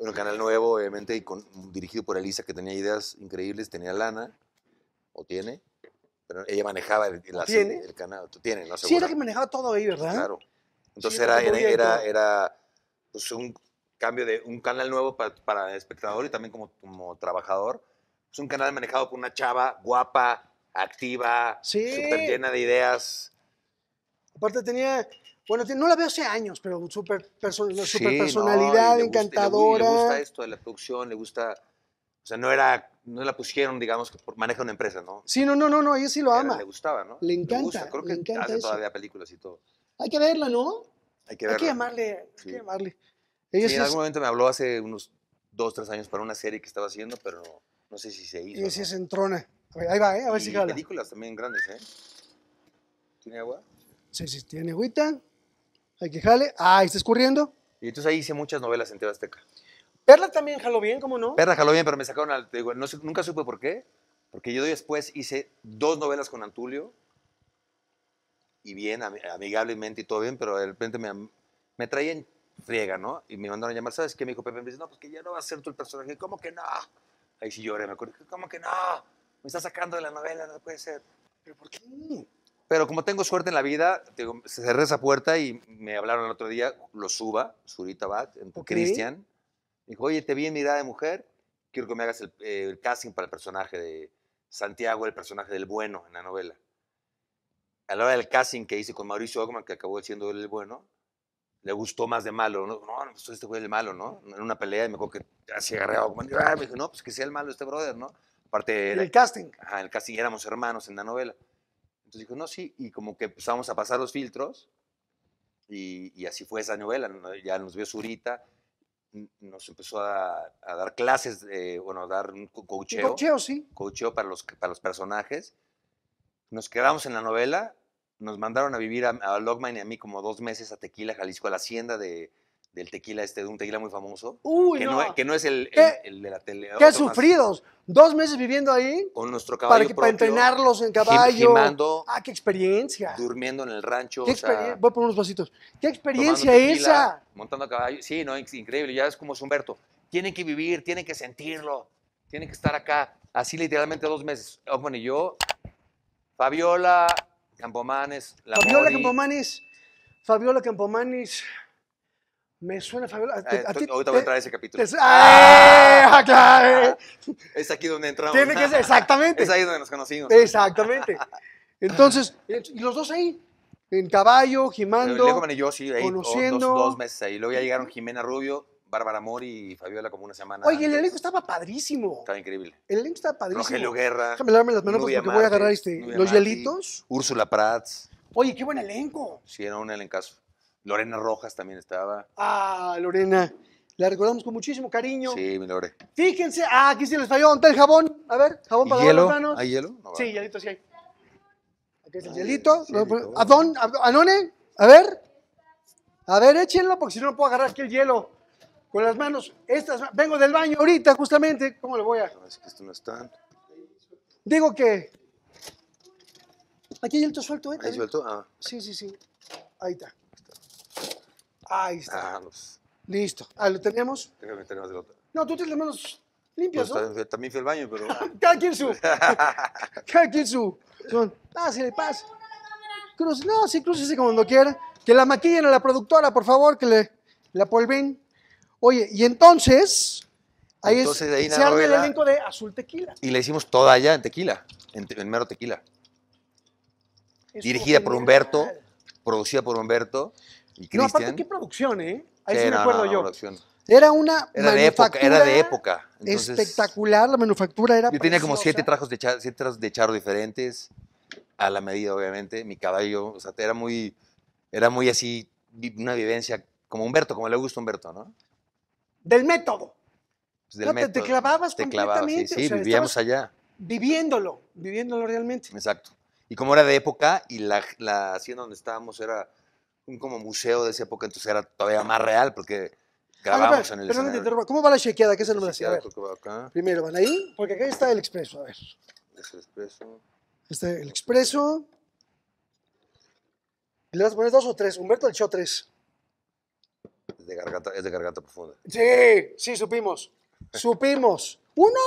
un Canal Nuevo, obviamente, y con, dirigido por Elisa, que tenía ideas increíbles, tenía lana, o tiene, pero ella manejaba el, canal. Tiene, no Sí, era que manejaba todo ahí, ¿verdad? Claro. Entonces era, pues, un cambio de un canal nuevo para, el espectador y también como, trabajador. Es un canal manejado por una chava guapa, activa, súper llena de ideas. Aparte tenía bueno, no la veo hace años, pero súper sí, personalidad, encantadora. Le, le, gusta esto de la producción, le gusta. O sea, no era. No la pusieron, digamos, por maneja una empresa, ¿no? Sí, no, no, no, ella sí lo ama. le gustaba, ¿no? Le encanta. Le gusta. Creo que encanta hace todavía películas y todo. Hay que verla, ¿no? Hay que verla. Hay que llamarle. Hay que llamarle. sí, en algún momento me habló hace unos dos, tres años para una serie que estaba haciendo, pero no, sé si se hizo. Y sí, se es entrona. A ver, ahí va, ¿eh? A ver si jala. películas también grandes, ¿eh? ¿Tiene agua? Sí, sí, tiene agüita. Hay que jale. Ah, está escurriendo. Y entonces ahí hice muchas novelas en TV Azteca. Perla también jaló bien, ¿cómo no? Perla jaló bien, pero me sacaron al. Digo, nunca supe por qué. Porque yo después hice dos novelas con Antulio. Y bien, amigablemente y todo bien, pero de repente me, me traían friega, ¿no? Y me mandaron a llamar, ¿sabes qué? Me dijo Pepe, me dice, no, porque pues ya no va a ser tú el personaje. ¿Cómo que no? Ahí sí lloré, me acuerdo. ¿Cómo que no? Me está sacando de la novela, no puede ser. ¿Pero por qué? Pero como tengo suerte en la vida, digo, cerré esa puerta y me hablaron el otro día, lo suba, Zurita Bat, okay. Cristian. Dijo, oye, te vi en edad de Mujer, quiero que me hagas eh, el, casting para el personaje de Santiago, el personaje del bueno en la novela. A la hora del casting que hice con Mauricio Ogman, que acabó siendo el bueno, le gustó más de malo. No, no, pues este fue el malo, ¿no? En una pelea, y me dijo que así agarré a Ogman. Ah, me dijo, no, pues que sea el malo este brother, ¿no? Aparte... del el casting. Ajá, el casting, éramos hermanos en la novela. Entonces dijo, no, sí, y como que empezamos a pasar los filtros y, así fue esa novela, ya nos vio Zurita, nos empezó a, dar clases, bueno, a dar un coacheo. Un sí. cocheo para los, para los personajes. Nos quedamos en la novela, nos mandaron a vivir a, a Logman y a mí como dos meses a Tequila, Jalisco, a la hacienda de, del tequila este, de un tequila muy famoso. Uy, que no. es, que no es el, de la tele. Qué sufridos. Dos meses viviendo ahí. Con nuestro caballo para, entrenarlos en caballo. Gimando, ah, qué experiencia. Durmiendo en el rancho. voy a poner unos vasitos. Qué experiencia esa. Montando a caballo. Sí, no, increíble. Ya es como es Humberto. Tienen que vivir, tienen que sentirlo. Tienen que estar acá. Así literalmente dos meses. Oh, bueno, y yo. Fabiola Campomanes. Fabiola Campomanes. Fabiola Campomanes. Me suena Fabiola. ahorita voy a entrar ah, a ese capítulo. Es, ¡Ah! ah, claro. Ah. es aquí donde entramos. Tiene que ser, exactamente. es ahí donde nos conocimos. Exactamente. Entonces, y los dos ahí, en caballo, gimando. yo sí, ahí, conociendo. Dos, meses ahí. Luego ya llegaron Jimena Rubio, Bárbara Mori y Fabiola como una semana. Oye, el elenco estaba padrísimo. Estaba increíble. El elenco estaba padrísimo. Rogelio Guerra. Déjame lavarme las manos porque voy a agarrar este, los hielitos. Úrsula Prats. Oye, qué buen elenco. Sí, era un elencazo. Lorena Rojas también estaba. Ah, Lorena. La recordamos con muchísimo cariño. Sí, mi Lore. Fíjense, ah, aquí se les falló. ¿Dónde está el jabón? A ver, jabón para las manos. ¿Hay hielo? sí, hielito sí hay. Aquí es el hielito. Pues, Adón, Anone, a ver. A ver, échenlo porque si no, no puedo agarrar aquí el hielo. Con las manos, estas, vengo del baño ahorita justamente. ¿Cómo le voy a...? No, es que esto no está. Digo que... Aquí hay hielito suelto, ¿eh? ¿Ahí suelto? Ah. Sí, sí, sí. Ahí está. Ahí está. Ah, Listo. ah lo tenemos. No, tú tienes las manos limpias, pues, ¿no? también fui al baño, pero. Cada quien su. Cada quien su. Son. Pásale, ah, pase. Cruz, no, sí, como cuando quiera. Que la maquillen a la productora, por favor, que le la polven. Oye, y entonces. Ahí se arma el elenco de Azul Tequila. Y la hicimos toda allá en Tequila, en, mero Tequila. Dirigida por Humberto, producida por Humberto no, aparte, qué producción, ¿eh? Ahí sí, acuerdo yo. Era una era de época, espectacular, la manufactura era Yo tenía como siete trajos, de charro, de charro diferentes, a la medida, obviamente. Mi caballo, o sea, era muy, era muy así, una vivencia como Humberto, como le gusta a Humberto, ¿no? Del método. Pues del Te, clavabas completamente. sí, vivíamos allá. Viviéndolo, viviéndolo realmente. Exacto. Y como era de época y la, la hacienda donde estábamos era un como museo de esa época, entonces era todavía más real porque ah, grabamos en el ¿Cómo va la chequeada? ¿Qué es el número así? Primero van ahí, porque acá está el expreso, a ver. Es el expreso. Está el expreso. ¿Le vas a poner dos o tres? Humberto le echó tres. Es de garganta, es de garganta profunda. Sí, sí, supimos. supimos. ¿Uno?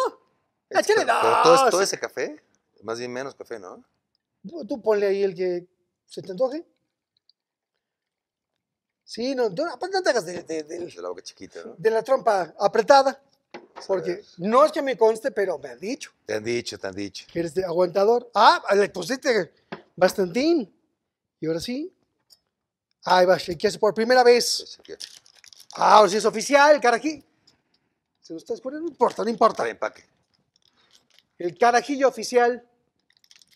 Échale ah, dos. Todo, todo ese café, más bien menos café, ¿no? tú ponle ahí el que se te antoje. Sí, no, te hagas de, la boca chiquita, De la trompa apretada. Porque no es que me conste, pero me han dicho. Te han dicho, te han dicho. eres de aguantador. Ah, le pusiste bastantín. Y ahora sí. Ahí va, chequearse por primera vez. Ah, o sí es oficial, carajillo. Se si ustedes ponen, no importa, no importa. El empaque. El carajillo oficial.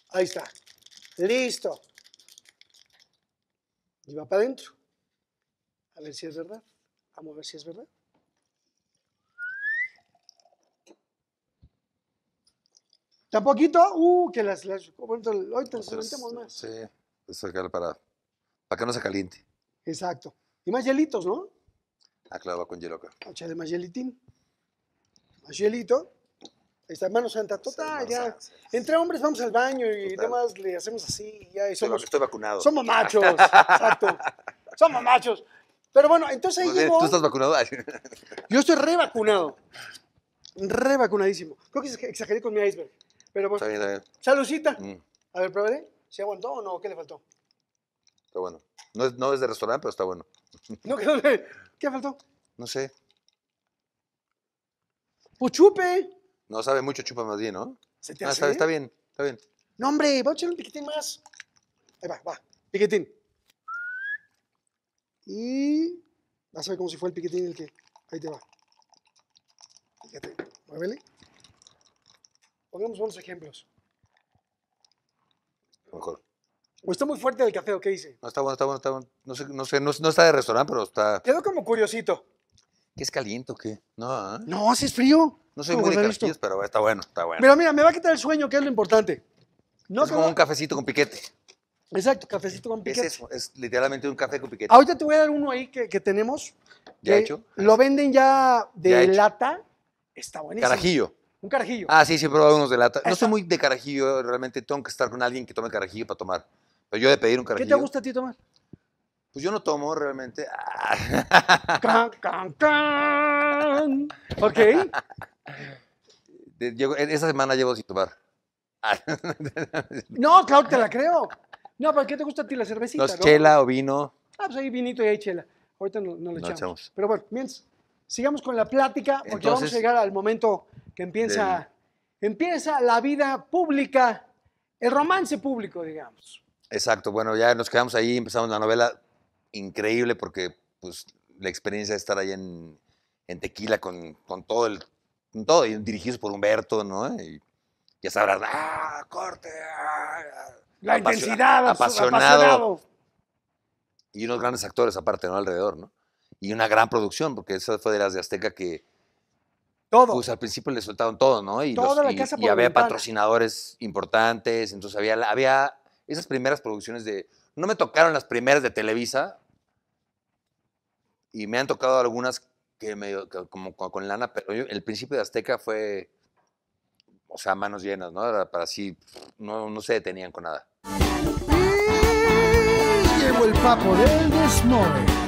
Ahí está. Listo. Y va para adentro. A ver si es verdad. Vamos a ver si es verdad. Tampoco. poquito? Uh, que las... hoy te las más. Sí, sacar para, para que no se caliente. Exacto. Y más hielitos, ¿no? Ah, claro, con hielo acá. de más hielitín. Más hielito. Esta mano santa, total, ya. Entre hombres vamos al baño y demás le hacemos así. Ya, y somos, estoy vacunado. Somos machos, exacto. Somos machos. Pero bueno, entonces ahí llegó... ¿Tú estás vacunado? yo estoy Re vacunadísimo. Creo que exageré con mi iceberg. Pero bueno. Está bien, está bien. Saludcita. Mm. A ver, pruébale. ¿Se aguantó o no? ¿Qué le faltó? Está bueno. No es, no es de restaurante, pero está bueno. no, ¿qué, ¿Qué faltó? No sé. Puchupe. chupe. No sabe mucho chupa más bien, ¿no? Se te ah, hace. Ah, está, está, ¿eh? bien, está bien. No, hombre, va a echar un piquetín más. Ahí va, va. Piquetín. Y vas a ver como si fue el piquetín el que... Ahí te va. Fíjate, muévele. Pongamos unos ejemplos. Mejor. O está muy fuerte el café, ¿o qué dice? No, está bueno, está bueno, está bueno. No sé, no sé, no, está de restaurante, pero está... Quedó como curiosito. ¿Qué es caliente o qué? No, ¿eh? No, si es frío. No soy muy de cafés, pero está bueno, está bueno. Mira, mira, me va a quitar el sueño, que es lo importante. es como un cafecito con piquete. Exacto, cafecito con piquete. Es es literalmente un café con piquete. Ahorita te voy a dar uno ahí que, tenemos. Ya hecho. Lo venden ya de lata. Está buenísimo. Carajillo. Un carajillo. Ah, sí, sí, he probado unos de lata. No soy muy de carajillo, realmente tengo que estar con alguien que tome carajillo para tomar. Pero yo de pedir un carajillo. ¿Qué te gusta a ti tomar? Pues yo no tomo realmente. can, Ok. esta semana llevo sin tomar. no, claro te la creo. No, ¿por qué te gusta a ti la cervecita? Los chela o vino. Ah, pues hay vinito y ahí chela. Ahorita no, no le echamos. Pero bueno, mientras, sigamos con la plática porque vamos a llegar al momento que empieza, empieza la vida pública, el romance público, digamos. Exacto, bueno, ya nos quedamos ahí, empezamos la novela increíble porque pues la experiencia de estar ahí en, en Tequila con, con, todo el todo dirigidos por Humberto, ¿no? Y ya sabrás, ah, corte, ah, ah la intensidad, apasionado, Y unos grandes actores aparte, ¿no? Alrededor, ¿no? Y una gran producción, porque esa fue de las de Azteca que... Todo. Pues al principio le soltaron todo, ¿no? Y, había patrocinadores importantes, entonces había, había esas primeras producciones de... No me tocaron las primeras de Televisa, y me han tocado algunas que medio, como, con lana, pero el principio de Azteca fue o sea, manos llenas, ¿no? para así, no, no se detenían con nada. Y llegó el papo del desnore.